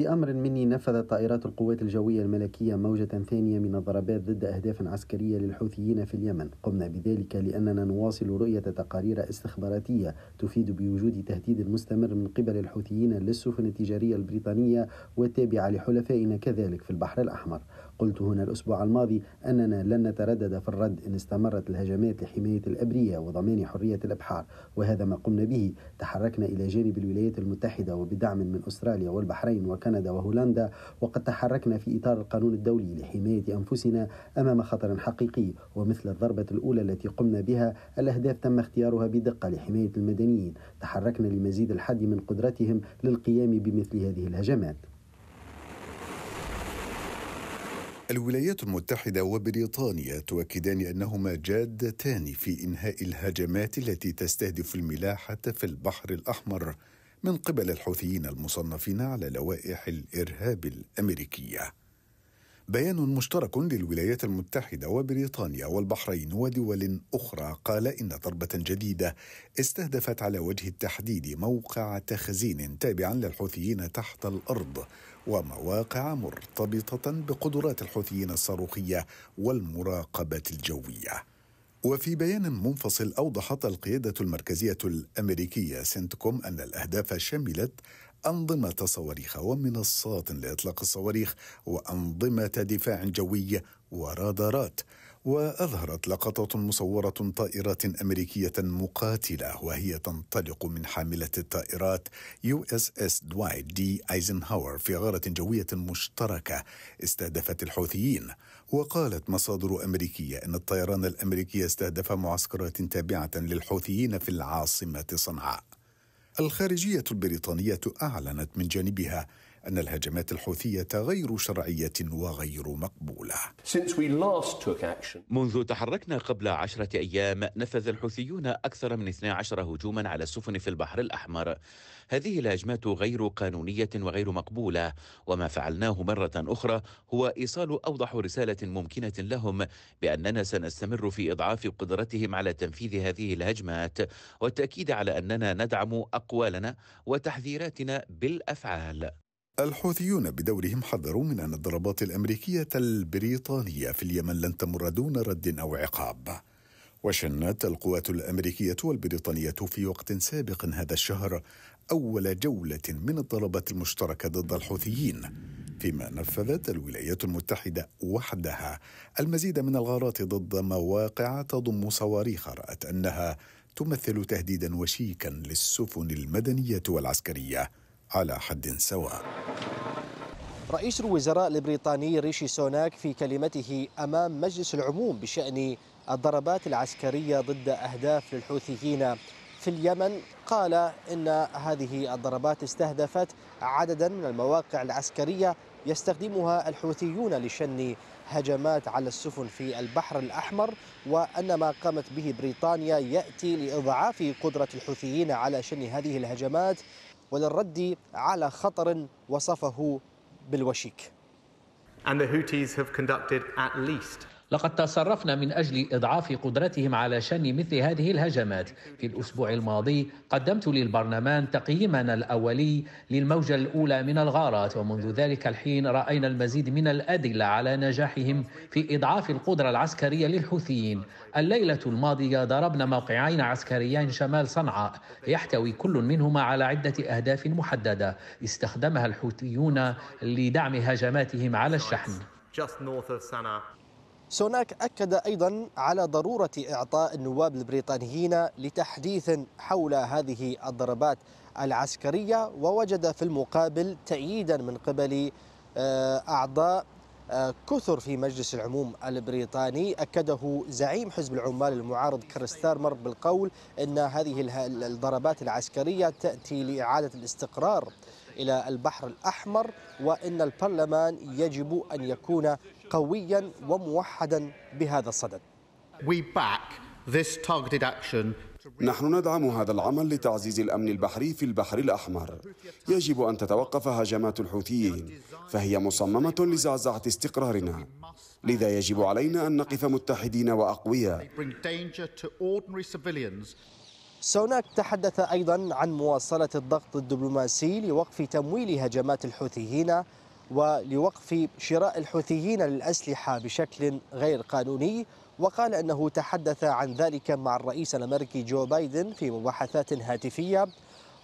بأمر مني نفذت طائرات القوات الجوية الملكية موجة ثانية من الضربات ضد أهداف عسكرية للحوثيين في اليمن قمنا بذلك لأننا نواصل رؤية تقارير استخباراتية تفيد بوجود تهديد مستمر من قبل الحوثيين للسفن التجارية البريطانية والتابعة لحلفائنا كذلك في البحر الأحمر قلت هنا الأسبوع الماضي أننا لن نتردد في الرد إن استمرت الهجمات لحماية الأبرية وضمان حرية الأبحار وهذا ما قمنا به تحركنا إلى جانب الولايات المتحدة وبدعم من أستراليا والبحرين وكندا وهولندا وقد تحركنا في إطار القانون الدولي لحماية أنفسنا أمام خطر حقيقي ومثل الضربة الأولى التي قمنا بها الأهداف تم اختيارها بدقة لحماية المدنيين تحركنا لمزيد الحد من قدرتهم للقيام بمثل هذه الهجمات الولايات المتحدة وبريطانيا تؤكدان أنهما جادتان في إنهاء الهجمات التي تستهدف الملاحة في البحر الأحمر من قبل الحوثيين المصنفين على لوائح الإرهاب الأمريكية. بيان مشترك للولايات المتحده وبريطانيا والبحرين ودول اخرى قال ان ضربه جديده استهدفت على وجه التحديد موقع تخزين تابعا للحوثيين تحت الارض ومواقع مرتبطه بقدرات الحوثيين الصاروخيه والمراقبه الجويه وفي بيان منفصل أوضحت القيادة المركزية الأمريكية سنتكوم أن الأهداف شملت أنظمة صواريخ ومنصات لإطلاق الصواريخ وأنظمة دفاع جوي ورادارات وأظهرت لقطات مصورة طائرات أمريكية مقاتلة وهي تنطلق من حاملة الطائرات يو اس اس دوايت دي ايزنهاور في غارة جوية مشتركة استهدفت الحوثيين وقالت مصادر أمريكية أن الطيران الأمريكي استهدف معسكرات تابعة للحوثيين في العاصمة صنعاء الخارجيه البريطانيه اعلنت من جانبها أن الهجمات الحوثية غير شرعية وغير مقبولة منذ تحركنا قبل عشرة أيام نفذ الحوثيون أكثر من 12 هجوما على السفن في البحر الأحمر هذه الهجمات غير قانونية وغير مقبولة وما فعلناه مرة أخرى هو إيصال أوضح رسالة ممكنة لهم بأننا سنستمر في إضعاف قدرتهم على تنفيذ هذه الهجمات والتأكيد على أننا ندعم أقوالنا وتحذيراتنا بالأفعال الحوثيون بدورهم حذروا من أن الضربات الأمريكية البريطانية في اليمن لن تمر دون رد أو عقاب وشنت القوات الأمريكية والبريطانية في وقت سابق هذا الشهر أول جولة من الضربات المشتركة ضد الحوثيين فيما نفذت الولايات المتحدة وحدها المزيد من الغارات ضد مواقع تضم صواريخ رأت أنها تمثل تهديدا وشيكا للسفن المدنية والعسكرية على حد سواء رئيس الوزراء البريطاني ريشي سوناك في كلمته أمام مجلس العموم بشأن الضربات العسكرية ضد أهداف للحوثيين في اليمن قال إن هذه الضربات استهدفت عددا من المواقع العسكرية يستخدمها الحوثيون لشن هجمات على السفن في البحر الأحمر وأن ما قامت به بريطانيا يأتي لإضعاف قدرة الحوثيين على شن هذه الهجمات وللرد على خطر وصفه بالوشيك. And the Houthis have conducted at least لقد تصرفنا من أجل إضعاف قدرتهم على شن مثل هذه الهجمات في الأسبوع الماضي قدمت للبرلمان تقييمنا الأولي للموجة الأولى من الغارات ومنذ ذلك الحين رأينا المزيد من الأدلة على نجاحهم في إضعاف القدرة العسكرية للحوثيين الليلة الماضية ضربنا موقعين عسكريين شمال صنعاء يحتوي كل منهما على عدة أهداف محددة استخدمها الحوثيون لدعم هجماتهم على الشحن سوناك أكد أيضا على ضرورة إعطاء النواب البريطانيين لتحديث حول هذه الضربات العسكرية ووجد في المقابل تأييدا من قبل آه، أعضاء كثر في مجلس العموم البريطاني أكده زعيم حزب العمال المعارض كرستارمر بالقول أن هذه الضربات العسكرية تأتي لإعادة الاستقرار إلى البحر الأحمر وأن البرلمان يجب أن يكون قويا وموحدا بهذا الصدد We back this targeted action نحن ندعم هذا العمل لتعزيز الأمن البحري في البحر الأحمر يجب أن تتوقف هجمات الحوثيين فهي مصممة لزعزعة استقرارنا لذا يجب علينا أن نقف متحدين وأقوياء سوناك تحدث أيضا عن مواصلة الضغط الدبلوماسي لوقف تمويل هجمات الحوثيين ولوقف شراء الحوثيين للأسلحة بشكل غير قانوني وقال أنه تحدث عن ذلك مع الرئيس الأمريكي جو بايدن في مباحثات هاتفية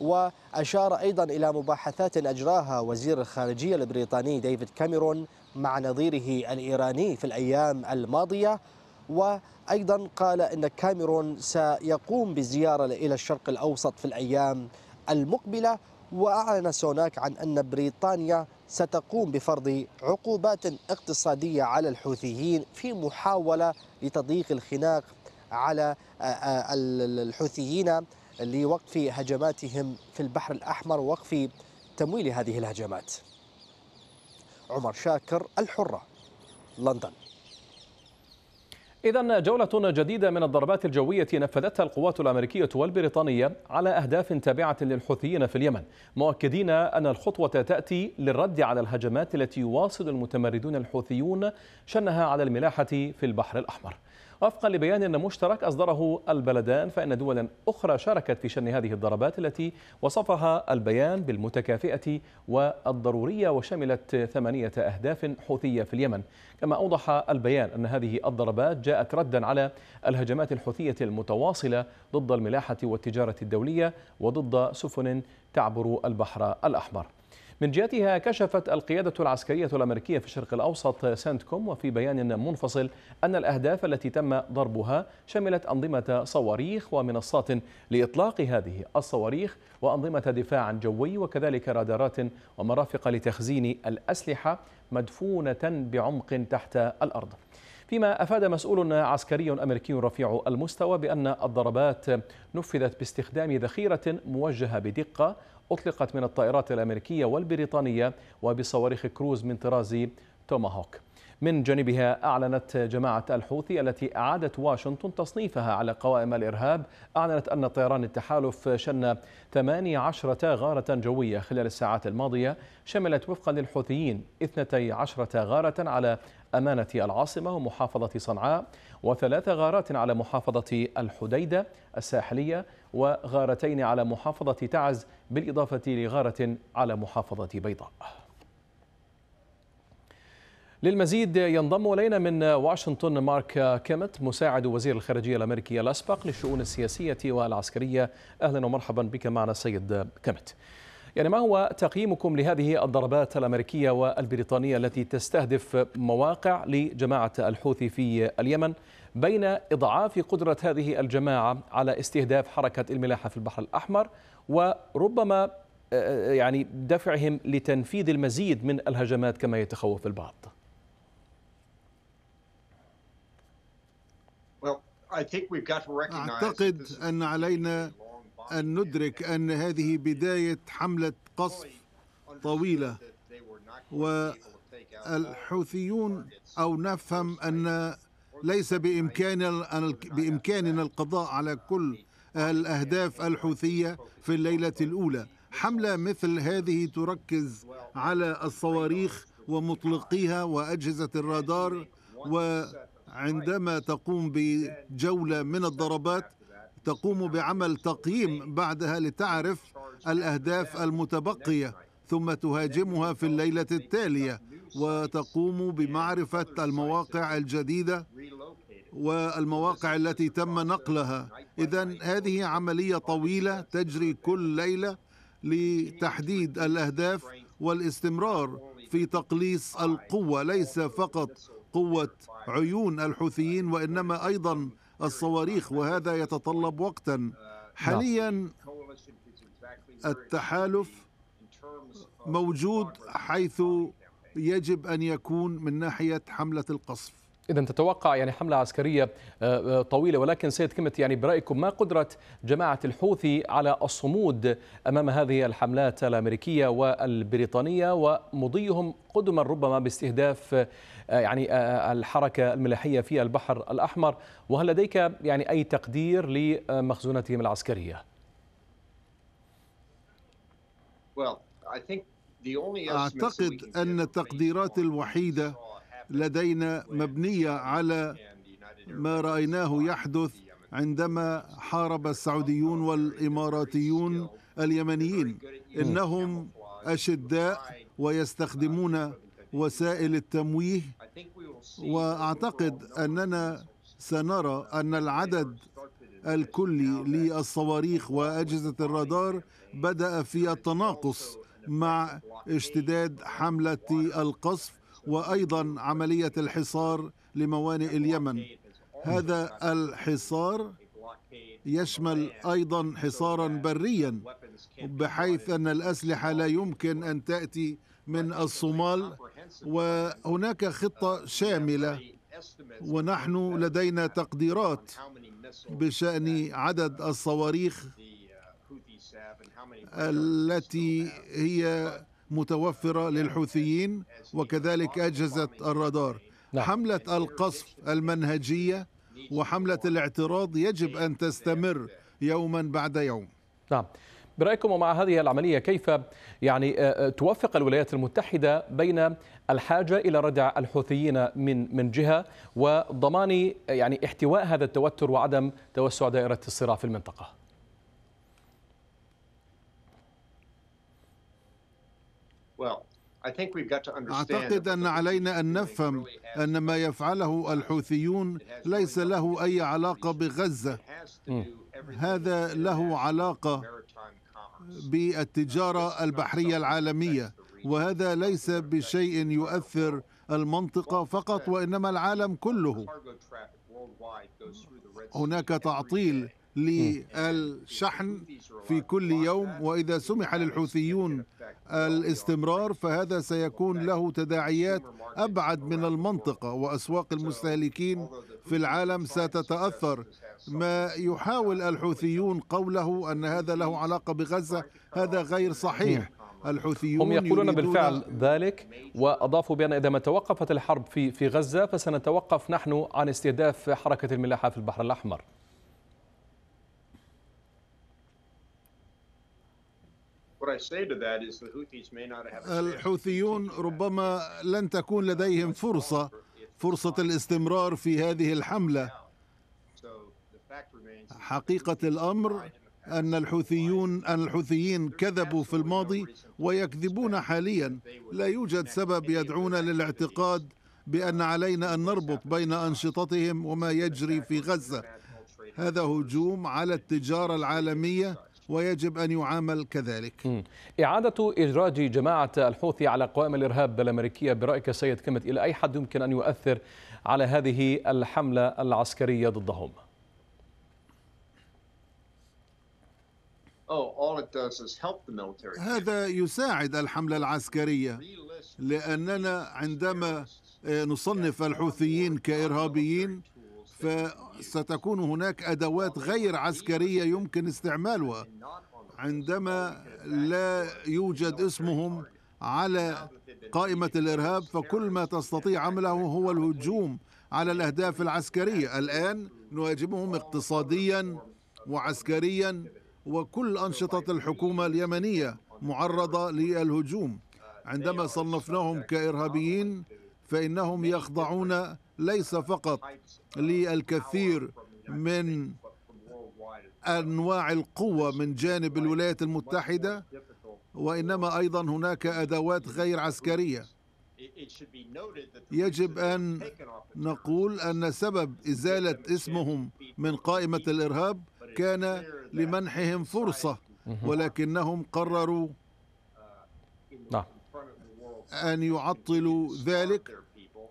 وأشار أيضا إلى مباحثات أجراها وزير الخارجية البريطاني ديفيد كاميرون مع نظيره الإيراني في الأيام الماضية وأيضا قال أن كاميرون سيقوم بزيارة إلى الشرق الأوسط في الأيام المقبلة وأعلن سوناك عن أن بريطانيا ستقوم بفرض عقوبات اقتصادية على الحوثيين في محاولة لتضييق الخناق على آه، آه، الحوثيين لوقف هجماتهم في البحر الأحمر ووقف تمويل هذه الهجمات عمر شاكر الحرة لندن إذا جولة جديدة من الضربات الجوية نفذتها القوات الأمريكية والبريطانية على أهداف تابعة للحوثيين في اليمن مؤكدين أن الخطوة تأتي للرد على الهجمات التي يواصل المتمردون الحوثيون شنها على الملاحة في البحر الأحمر وفقا لبيان مشترك أصدره البلدان فإن دولا أخرى شاركت في شن هذه الضربات التي وصفها البيان بالمتكافئة والضرورية وشملت ثمانية أهداف حوثية في اليمن كما أوضح البيان أن هذه الضربات جاءت ردا على الهجمات الحوثية المتواصلة ضد الملاحة والتجارة الدولية وضد سفن تعبر البحر الأحمر من جهتها كشفت القيادة العسكرية الأمريكية في الشرق الأوسط سنتكوم وفي بيان منفصل أن الأهداف التي تم ضربها شملت أنظمة صواريخ ومنصات لإطلاق هذه الصواريخ وأنظمة دفاع جوي وكذلك رادارات ومرافق لتخزين الأسلحة مدفونة بعمق تحت الأرض فيما أفاد مسؤول عسكري أمريكي رفيع المستوى بأن الضربات نفذت باستخدام ذخيرة موجهة بدقة أطلقت من الطائرات الأمريكية والبريطانية وبصواريخ كروز من طراز توماهوك من جانبها أعلنت جماعة الحوثي التي أعادت واشنطن تصنيفها على قوائم الإرهاب أعلنت أن طيران التحالف شن 18 غارة جوية خلال الساعات الماضية شملت وفقا للحوثيين 12 غارة على أمانة العاصمة ومحافظة صنعاء وثلاث غارات على محافظة الحديدة الساحلية وغارتين على محافظة تعز بالإضافة لغارة على محافظة بيضاء للمزيد ينضم الينا من واشنطن مارك كيمت مساعد وزير الخارجيه الامريكي الاسبق للشؤون السياسيه والعسكريه اهلا ومرحبا بك معنا سيد كيمت. يعني ما هو تقييمكم لهذه الضربات الامريكيه والبريطانيه التي تستهدف مواقع لجماعه الحوثي في اليمن بين اضعاف قدره هذه الجماعه على استهداف حركه الملاحه في البحر الاحمر وربما آه، آه، يعني دفعهم لتنفيذ المزيد من الهجمات كما يتخوف البعض. أعتقد أن علينا أن ندرك أن هذه بداية حملة قصف طويلة والحوثيون أو نفهم أن ليس بإمكاننا بإمكاننا القضاء على كل الأهداف الحوثية في الليلة الأولى حملة مثل هذه تركز على الصواريخ ومطلقيها وأجهزة الرادار و عندما تقوم بجولة من الضربات تقوم بعمل تقييم بعدها لتعرف الأهداف المتبقية ثم تهاجمها في الليلة التالية وتقوم بمعرفة المواقع الجديدة والمواقع التي تم نقلها إذا هذه عملية طويلة تجري كل ليلة لتحديد الأهداف والاستمرار في تقليص القوة ليس فقط قوة عيون الحوثيين وإنما أيضا الصواريخ وهذا يتطلب وقتا نعم. حاليا التحالف موجود حيث يجب أن يكون من ناحية حملة القصف إذا تتوقع يعني حملة عسكرية آه، آه، طويلة ولكن سيد كمت يعني برأيكم ما قدرة جماعة الحوثي على الصمود أمام هذه الحملات الأمريكية والبريطانية ومضيهم قدما ربما باستهداف آه، يعني الحركة الملاحية في البحر الأحمر وهل لديك يعني أي تقدير لمخزونتهم العسكرية؟ أعتقد أن التقديرات الوحيدة لدينا مبنية على ما رأيناه يحدث عندما حارب السعوديون والإماراتيون اليمنيين إنهم أشداء ويستخدمون وسائل التمويه وأعتقد أننا سنرى أن العدد الكلي للصواريخ وأجهزة الرادار بدأ في التناقص مع اشتداد حملة القصف وايضا عمليه الحصار لموانئ اليمن هذا الحصار يشمل ايضا حصارا بريا بحيث ان الاسلحه لا يمكن ان تاتي من الصومال وهناك خطه شامله ونحن لدينا تقديرات بشان عدد الصواريخ التي هي متوفرة للحوثيين وكذلك أجهزة الرادار نعم. حملة القصف المنهجية وحملة الاعتراض يجب أن تستمر يوما بعد يوم نعم برأيكم ومع هذه العملية كيف يعني آه، آه، توفق الولايات المتحدة بين الحاجة إلى ردع الحوثيين من من جهة وضمان يعني احتواء هذا التوتر وعدم توسع دائرة الصراع في المنطقة؟ أعتقد أن علينا أن نفهم أن ما يفعله الحوثيون ليس له أي علاقة بغزة هذا له علاقة بالتجارة البحرية العالمية وهذا ليس بشيء يؤثر المنطقة فقط وإنما العالم كله هناك تعطيل للشحن في كل يوم واذا سمح للحوثيون الاستمرار فهذا سيكون له تداعيات ابعد من المنطقه واسواق المستهلكين في العالم ستتاثر ما يحاول الحوثيون قوله ان هذا له علاقه بغزه هذا غير صحيح الحوثيون هم يقولون بالفعل ذلك واضافوا بان اذا ما توقفت الحرب في في غزه فسنتوقف نحن عن استهداف حركه الملاحه في البحر الاحمر الحوثيون ربما لن تكون لديهم فرصة فرصة الاستمرار في هذه الحملة حقيقة الأمر أن الحوثيون أن الحوثيين كذبوا في الماضي ويكذبون حاليا لا يوجد سبب يدعونا للاعتقاد بأن علينا أن نربط بين أنشطتهم وما يجري في غزة هذا هجوم على التجارة العالمية ويجب أن يعامل كذلك م. إعادة إدراج جماعة الحوثي على قوائم الإرهاب الأمريكية برأيك سيد كمت إلى أي حد يمكن أن يؤثر على هذه الحملة العسكرية ضدهم؟ oh, هذا يساعد الحملة العسكرية لأننا عندما آه، نصنف الحوثيين كإرهابيين فستكون هناك أدوات غير عسكرية يمكن استعمالها عندما لا يوجد اسمهم على قائمة الإرهاب فكل ما تستطيع عمله هو الهجوم على الأهداف العسكرية الآن نواجههم اقتصاديا وعسكريا وكل أنشطة الحكومة اليمنية معرضة للهجوم عندما صنفناهم كإرهابيين فإنهم يخضعون ليس فقط للكثير من انواع القوه من جانب الولايات المتحده وانما ايضا هناك ادوات غير عسكريه يجب ان نقول ان سبب ازاله اسمهم من قائمه الارهاب كان لمنحهم فرصه ولكنهم قرروا نعم. ان يعطلوا ذلك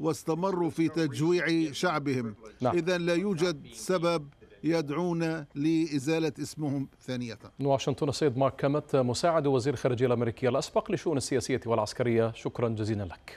واستمروا في تجويع شعبهم نعم. إذا لا يوجد سبب يدعون لإزالة اسمهم ثانية واشنطن السيد مارك كامت مساعد وزير الخارجية الأمريكية الأسبق لشؤون السياسية والعسكرية شكرا جزيلا لك